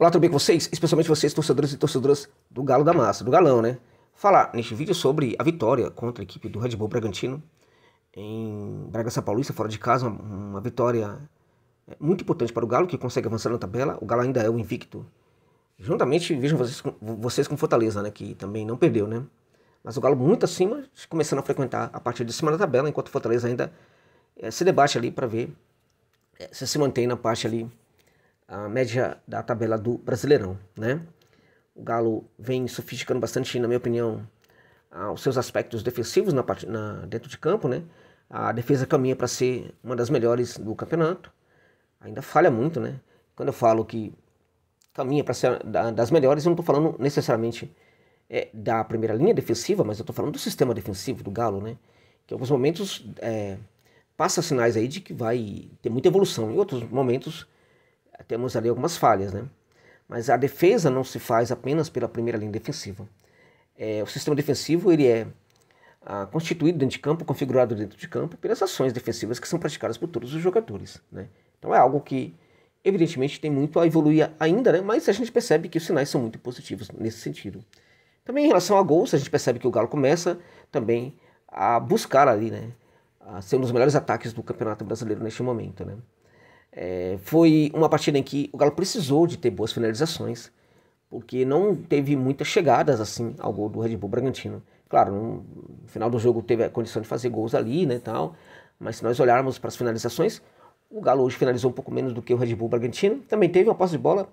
Olá, tudo bem com vocês? Especialmente vocês, torcedores e torcedoras do Galo da Massa, do Galão, né? Falar neste vídeo sobre a vitória contra a equipe do Red Bull Bragantino em Bragança Paulista, é fora de casa, uma vitória é, muito importante para o Galo, que consegue avançar na tabela. O Galo ainda é o invicto. Juntamente, vejam vocês, vocês com Fortaleza, né? Que também não perdeu, né? Mas o Galo muito acima, começando a frequentar a partir de cima da tabela, enquanto o Fortaleza ainda é, se debate ali para ver é, se se mantém na parte ali a média da tabela do Brasileirão, né? O Galo vem sofisticando bastante, na minha opinião, os seus aspectos defensivos na, na dentro de campo, né? A defesa caminha para ser uma das melhores do campeonato. Ainda falha muito, né? Quando eu falo que caminha para ser das melhores, eu não estou falando necessariamente é, da primeira linha defensiva, mas eu estou falando do sistema defensivo do Galo, né? Que em alguns momentos é, passa sinais aí de que vai ter muita evolução, em outros momentos temos ali algumas falhas, né? Mas a defesa não se faz apenas pela primeira linha defensiva. É, o sistema defensivo ele é ah, constituído dentro de campo, configurado dentro de campo, pelas ações defensivas que são praticadas por todos os jogadores. Né? Então é algo que, evidentemente, tem muito a evoluir ainda, né? mas a gente percebe que os sinais são muito positivos nesse sentido. Também em relação a gols, a gente percebe que o Galo começa também a buscar ali, né? a ser um dos melhores ataques do Campeonato Brasileiro neste momento. Né? É, foi uma partida em que o Galo precisou de ter boas finalizações, porque não teve muitas chegadas assim ao gol do Red Bull Bragantino. Claro, no final do jogo teve a condição de fazer gols ali, né, tal. Mas se nós olharmos para as finalizações, o Galo hoje finalizou um pouco menos do que o Red Bull Bragantino. Também teve uma posse de bola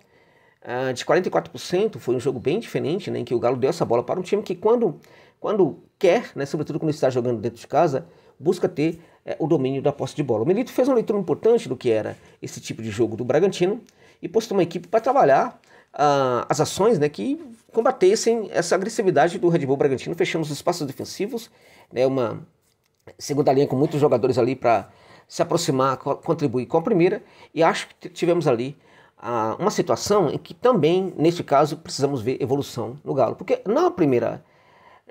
uh, de 44%. Foi um jogo bem diferente, né, em que o Galo deu essa bola para um time que quando quando quer, né, sobretudo quando está jogando dentro de casa, busca ter é, o domínio da posse de bola. O Milito fez uma leitura importante do que era esse tipo de jogo do Bragantino e postou uma equipe para trabalhar ah, as ações né, que combatessem essa agressividade do Red Bull Bragantino, fechando os espaços defensivos, né, uma segunda linha com muitos jogadores ali para se aproximar, co contribuir com a primeira, e acho que tivemos ali ah, uma situação em que também, neste caso, precisamos ver evolução no Galo, porque na primeira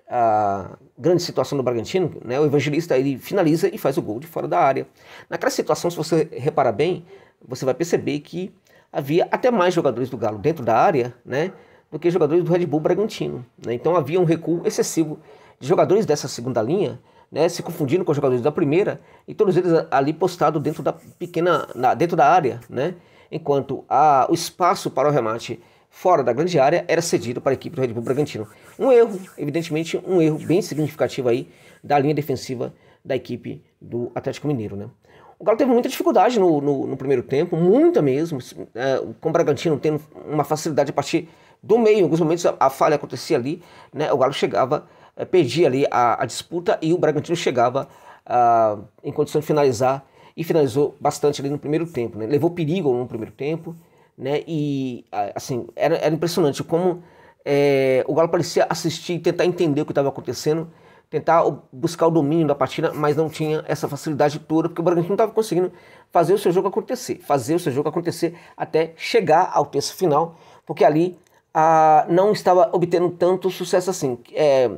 a grande situação do Bragantino, né, o evangelista ele finaliza e faz o gol de fora da área. Naquela situação, se você reparar bem, você vai perceber que havia até mais jogadores do Galo dentro da área né, do que jogadores do Red Bull Bragantino. Né? Então havia um recuo excessivo de jogadores dessa segunda linha né, se confundindo com os jogadores da primeira e todos eles ali postados dentro da pequena, na, dentro da área, né, enquanto a, o espaço para o remate fora da grande área era cedido para a equipe do Red Bull Bragantino. Um erro, evidentemente, um erro bem significativo aí da linha defensiva da equipe do Atlético Mineiro, né? O Galo teve muita dificuldade no, no, no primeiro tempo, muita mesmo, é, com o Bragantino tendo uma facilidade a partir do meio. Em alguns momentos a, a falha acontecia ali, né? O Galo chegava, é, perdia ali a, a, disputa e o Bragantino chegava a, ah, em condição de finalizar e finalizou bastante ali no primeiro tempo, né? Levou perigo no primeiro tempo, né? E assim era, era impressionante como é, o Galo parecia assistir, tentar entender o que estava acontecendo, tentar buscar o domínio da partida, mas não tinha essa facilidade toda porque o Bragantino estava conseguindo fazer o seu jogo acontecer, fazer o seu jogo acontecer até chegar ao terço final, porque ali a não estava obtendo tanto sucesso assim é,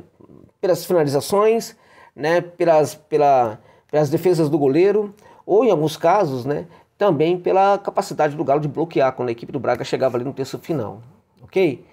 pelas finalizações, né? Pelas pela, pelas defesas do goleiro ou em alguns casos, né? também pela capacidade do Galo de bloquear quando a equipe do Braga chegava ali no terço final, ok?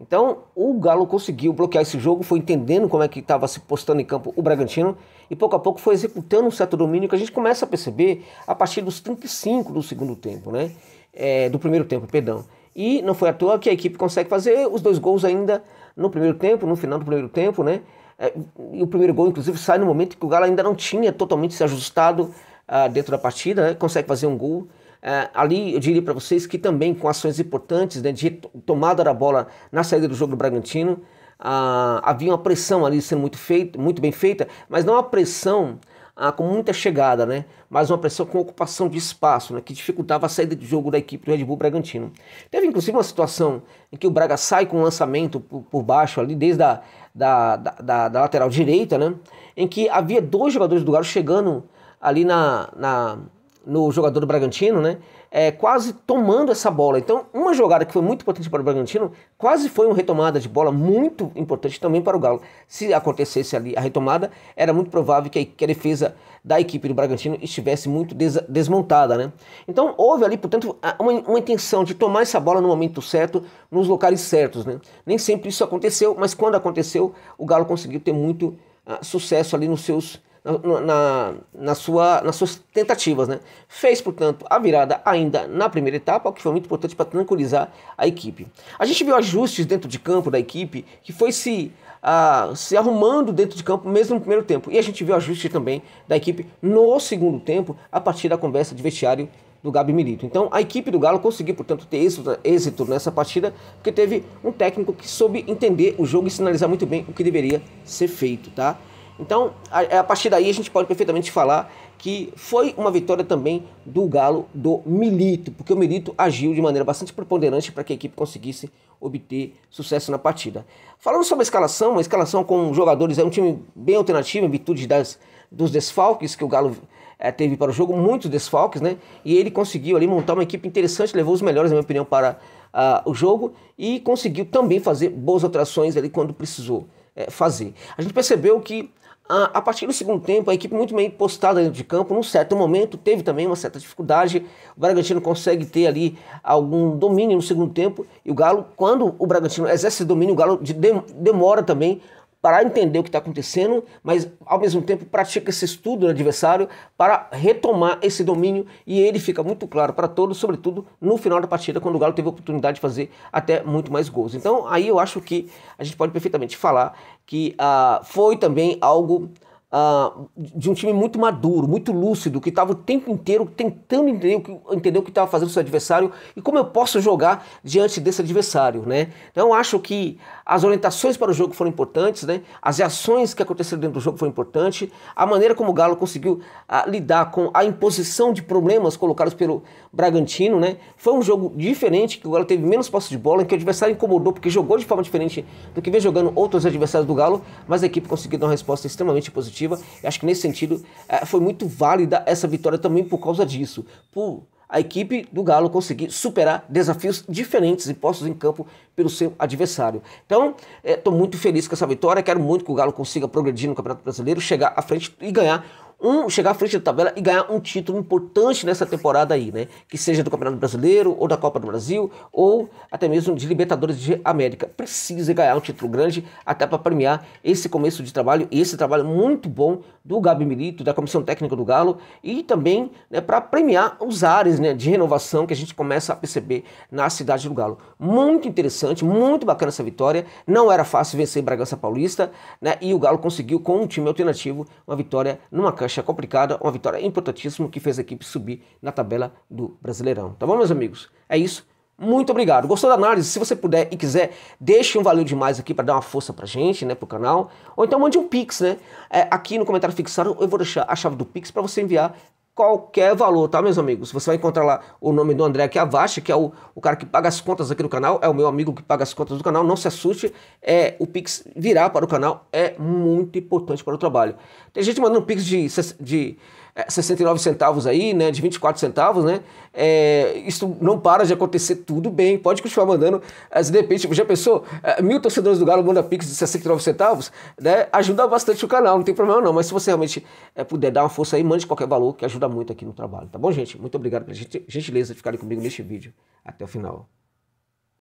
Então o Galo conseguiu bloquear esse jogo, foi entendendo como é que estava se postando em campo o Bragantino e pouco a pouco foi executando um certo domínio que a gente começa a perceber a partir dos 35 do segundo tempo, né? É, do primeiro tempo, perdão. E não foi à toa que a equipe consegue fazer os dois gols ainda no primeiro tempo, no final do primeiro tempo, né? É, e o primeiro gol, inclusive, sai no momento que o Galo ainda não tinha totalmente se ajustado ah, dentro da partida, né? consegue fazer um gol. Uh, ali eu diria para vocês que também com ações importantes né, de tomada da bola na saída do jogo do Bragantino, uh, havia uma pressão ali sendo muito, feita, muito bem feita, mas não uma pressão com muita chegada, né? mas uma pressão com ocupação de espaço, né? que dificultava a saída de jogo da equipe do Red Bull Bragantino. Teve inclusive uma situação em que o Braga sai com um lançamento por, por baixo, ali desde a da, da, da, da, lateral direita, né? em que havia dois jogadores do Galo chegando ali na, na no jogador do Bragantino, né? É, quase tomando essa bola. Então, uma jogada que foi muito importante para o Bragantino, quase foi uma retomada de bola muito importante também para o Galo. Se acontecesse ali a retomada, era muito provável que a, que a defesa da equipe do Bragantino estivesse muito des desmontada, né? Então, houve ali, portanto, uma, uma intenção de tomar essa bola no momento certo, nos locais certos, né? Nem sempre isso aconteceu, mas quando aconteceu, o Galo conseguiu ter muito uh, sucesso ali nos seus na, na, sua, nas suas tentativas. Né? Fez, portanto, a virada ainda na primeira etapa, o que foi muito importante para tranquilizar a equipe. A gente viu ajustes dentro de campo da equipe que foi se, ah, se arrumando dentro de campo mesmo no primeiro tempo. E a gente viu ajustes também da equipe no segundo tempo, a partir da conversa de vestiário do Gabi Milito. Então a equipe do Galo conseguiu, portanto, ter êxito, êxito nessa partida, porque teve um técnico que soube entender o jogo e sinalizar muito bem o que deveria ser feito, tá? Então, a, a partir daí a gente pode perfeitamente falar que foi uma vitória também do Galo do Milito, porque o Milito agiu de maneira bastante preponderante para que a equipe conseguisse obter sucesso na partida. Falando sobre a escalação, uma escalação com jogadores é um time bem alternativo em virtude das, dos desfalques que o Galo é, teve para o jogo, muitos desfalques, né? E ele conseguiu ali montar uma equipe interessante, levou os melhores, na minha opinião, para uh, o jogo e conseguiu também fazer boas alterações ali quando precisou é, fazer. A gente percebeu que a, ah, a partir do segundo tempo, a equipe muito bem postada dentro de campo, num certo momento teve também uma certa dificuldade. O Bragantino consegue ter ali algum domínio no segundo tempo e o Galo, quando o Bragantino exerce domínio, o Galo de, demora também para entender o que está acontecendo, mas ao mesmo tempo pratica esse estudo do adversário para retomar esse domínio e ele fica muito claro para todos, sobretudo no final da partida, quando o Galo teve a oportunidade de fazer até muito mais gols. Então aí eu acho que a gente pode perfeitamente falar que ah, foi também algo Uh, de um time muito maduro, muito lúcido, que estava o tempo inteiro tentando entender o que, entender o que estava fazendo seu adversário e como eu posso jogar diante desse adversário, né? Então acho que as orientações para o jogo foram importantes, né? As reações que aconteceram dentro do jogo foram importantes, a maneira como o Galo conseguiu uh, lidar com a imposição de problemas colocados pelo Bragantino, né? Foi um jogo diferente que o Galo teve menos posse de bola, em que o adversário incomodou porque jogou de forma diferente do que vem jogando outros adversários do Galo, mas a equipe conseguiu dar uma resposta extremamente positiva positiva. Eu acho que nesse sentido eh, foi muito válida essa vitória também por causa disso. Por a equipe do Galo conseguir superar desafios diferentes impostos em campo pelo seu adversário. Então, estou eh, é, muito feliz com essa vitória, quero muito que o Galo consiga progredir no Campeonato Brasileiro, chegar à frente e ganhar um chegar à frente da tabela e ganhar um título importante nessa temporada aí, né? Que seja do Campeonato Brasileiro, ou da Copa do Brasil, ou até mesmo de Libertadores de América. Precisa ganhar um título grande até para premiar esse começo de trabalho, esse trabalho muito bom do Gabi Milito, da comissão técnica do Galo, e também né, para premiar os ares né, de renovação que a gente começa a perceber na cidade do Galo. Muito interessante, muito bacana essa vitória. Não era fácil vencer Bragança Paulista, né? E o Galo conseguiu, com um time alternativo, uma vitória numa cancha cancha complicada, uma vitória importantíssima que fez a equipe subir na tabela do Brasileirão. Tá bom, meus amigos? É isso. Muito obrigado. Gostou da análise? Se você puder e quiser, deixe um valeu demais aqui para dar uma força pra gente, né, pro canal. Ou então mande um pix, né? É, aqui no comentário fixado eu vou deixar a chave do pix para você enviar qualquer valor, tá, meus amigos? Você vai encontrar lá o nome do André Kiavache, que é o, o cara que paga as contas aqui do canal, é o meu amigo que paga as contas do canal, não se assuste, é, o Pix virar para o canal é muito importante para o trabalho. Tem gente mandando Pix de, de 69 é, centavos aí, né, de 24 centavos, né, é, isso não para de acontecer, tudo bem, pode continuar mandando, As de repente, já pensou, é, mil torcedores do Galo mandam Pix de 69 centavos, né, ajuda bastante o canal, não tem problema não, mas se você realmente é, puder dar uma força aí, mande qualquer valor, que ajuda muito aqui no trabalho, tá bom, gente? Muito obrigado pela gentileza de ficarem comigo neste vídeo, até o final.